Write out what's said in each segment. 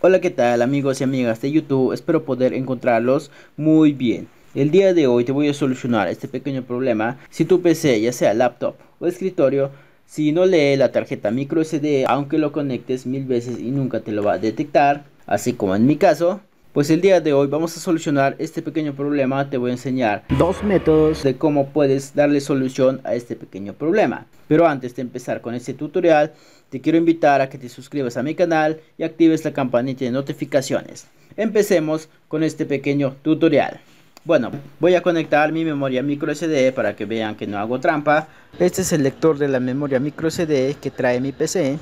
Hola qué tal amigos y amigas de YouTube, espero poder encontrarlos muy bien. El día de hoy te voy a solucionar este pequeño problema si tu PC, ya sea laptop o escritorio, si no lee la tarjeta micro SD, aunque lo conectes mil veces y nunca te lo va a detectar, así como en mi caso, pues el día de hoy vamos a solucionar este pequeño problema, te voy a enseñar dos métodos de cómo puedes darle solución a este pequeño problema. Pero antes de empezar con este tutorial, te quiero invitar a que te suscribas a mi canal y actives la campanita de notificaciones. Empecemos con este pequeño tutorial. Bueno, voy a conectar mi memoria micro SD para que vean que no hago trampa. Este es el lector de la memoria micro SD que trae mi PC.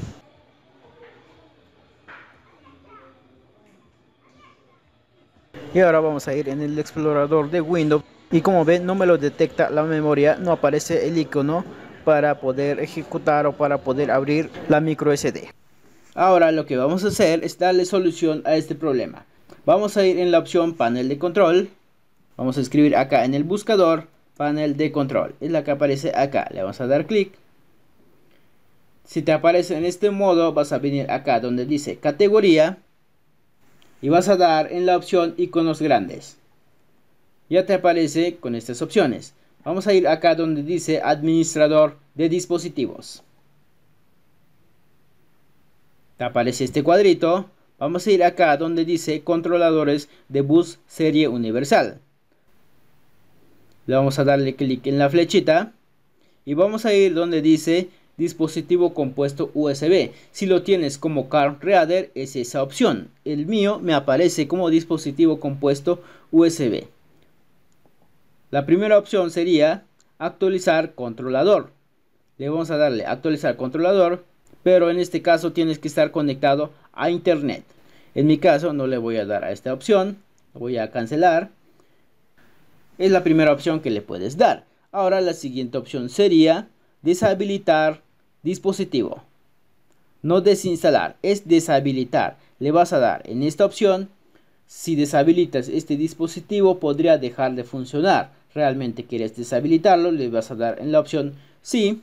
y ahora vamos a ir en el explorador de Windows y como ven no me lo detecta la memoria no aparece el icono para poder ejecutar o para poder abrir la micro SD ahora lo que vamos a hacer es darle solución a este problema vamos a ir en la opción panel de control vamos a escribir acá en el buscador panel de control es la que aparece acá le vamos a dar clic si te aparece en este modo vas a venir acá donde dice categoría y vas a dar en la opción iconos grandes. Ya te aparece con estas opciones. Vamos a ir acá donde dice administrador de dispositivos. Te aparece este cuadrito. Vamos a ir acá donde dice controladores de bus serie universal. Le vamos a darle clic en la flechita. Y vamos a ir donde dice dispositivo compuesto USB. Si lo tienes como card reader es esa opción. El mío me aparece como dispositivo compuesto USB. La primera opción sería actualizar controlador. Le vamos a darle actualizar controlador, pero en este caso tienes que estar conectado a internet. En mi caso no le voy a dar a esta opción, voy a cancelar. Es la primera opción que le puedes dar. Ahora la siguiente opción sería deshabilitar dispositivo. No desinstalar, es deshabilitar. Le vas a dar en esta opción. Si deshabilitas este dispositivo podría dejar de funcionar. Realmente quieres deshabilitarlo, le vas a dar en la opción sí.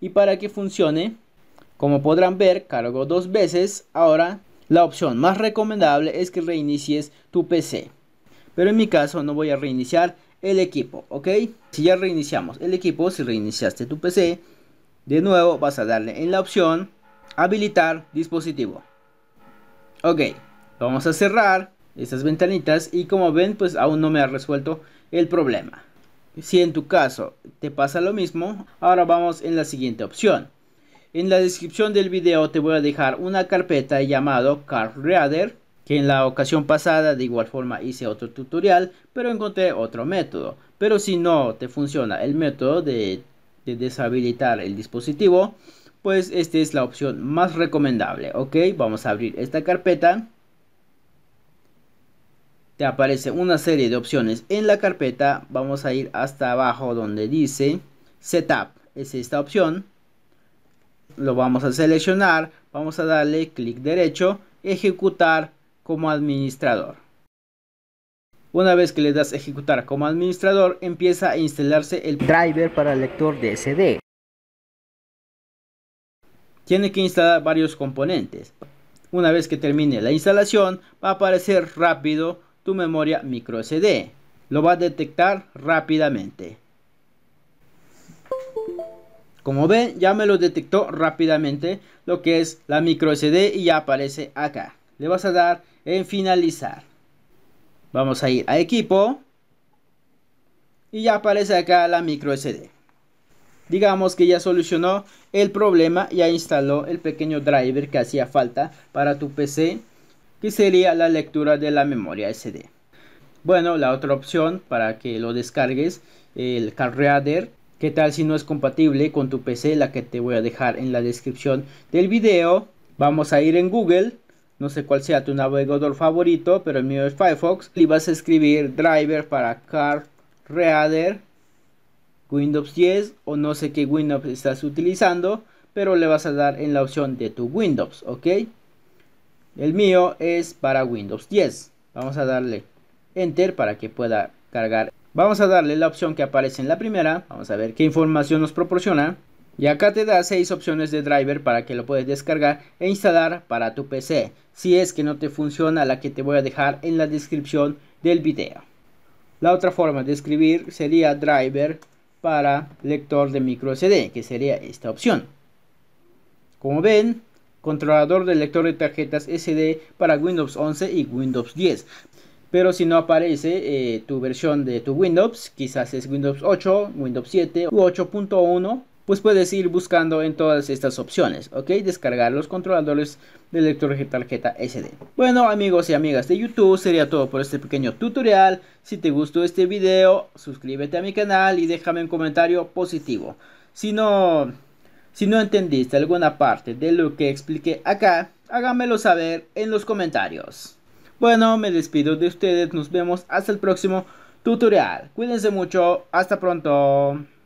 Y para que funcione, como podrán ver, cargo dos veces. Ahora, la opción más recomendable es que reinicies tu PC. Pero en mi caso no voy a reiniciar el equipo, ¿ok? Si ya reiniciamos el equipo, si reiniciaste tu PC, de nuevo vas a darle en la opción habilitar dispositivo. Ok, vamos a cerrar estas ventanitas y como ven pues aún no me ha resuelto el problema. Si en tu caso te pasa lo mismo, ahora vamos en la siguiente opción. En la descripción del video te voy a dejar una carpeta llamado Reader. que en la ocasión pasada de igual forma hice otro tutorial, pero encontré otro método. Pero si no te funciona el método de deshabilitar el dispositivo, pues esta es la opción más recomendable, ¿ok? Vamos a abrir esta carpeta. Te aparece una serie de opciones en la carpeta. Vamos a ir hasta abajo donde dice Setup. Es esta opción. Lo vamos a seleccionar. Vamos a darle clic derecho. Ejecutar como administrador. Una vez que le das ejecutar como administrador, empieza a instalarse el driver para el lector de SD. Tiene que instalar varios componentes. Una vez que termine la instalación, va a aparecer rápido tu memoria micro SD. Lo va a detectar rápidamente. Como ven, ya me lo detectó rápidamente lo que es la micro SD y ya aparece acá. Le vas a dar en finalizar. Vamos a ir a equipo. Y ya aparece acá la micro SD. Digamos que ya solucionó el problema, ya instaló el pequeño driver que hacía falta para tu PC, que sería la lectura de la memoria SD. Bueno, la otra opción para que lo descargues, el reader ¿Qué tal si no es compatible con tu PC? La que te voy a dejar en la descripción del video. Vamos a ir en Google no sé cuál sea tu navegador favorito, pero el mío es Firefox. Le vas a escribir driver para car reader Windows 10 o no sé qué Windows estás utilizando, pero le vas a dar en la opción de tu Windows, ¿ok? El mío es para Windows 10. Vamos a darle Enter para que pueda cargar. Vamos a darle la opción que aparece en la primera. Vamos a ver qué información nos proporciona. Y acá te da 6 opciones de driver para que lo puedas descargar e instalar para tu PC, si es que no te funciona la que te voy a dejar en la descripción del video. La otra forma de escribir sería driver para lector de micro SD, que sería esta opción. Como ven, controlador de lector de tarjetas SD para Windows 11 y Windows 10. Pero si no aparece eh, tu versión de tu Windows, quizás es Windows 8, Windows 7 u 8.1, pues puedes ir buscando en todas estas opciones, ¿ok? Descargar los controladores de lector de tarjeta SD. Bueno amigos y amigas de YouTube, sería todo por este pequeño tutorial. Si te gustó este video, suscríbete a mi canal y déjame un comentario positivo. Si no, si no entendiste alguna parte de lo que expliqué acá, hágamelo saber en los comentarios. Bueno, me despido de ustedes, nos vemos hasta el próximo tutorial. Cuídense mucho, hasta pronto.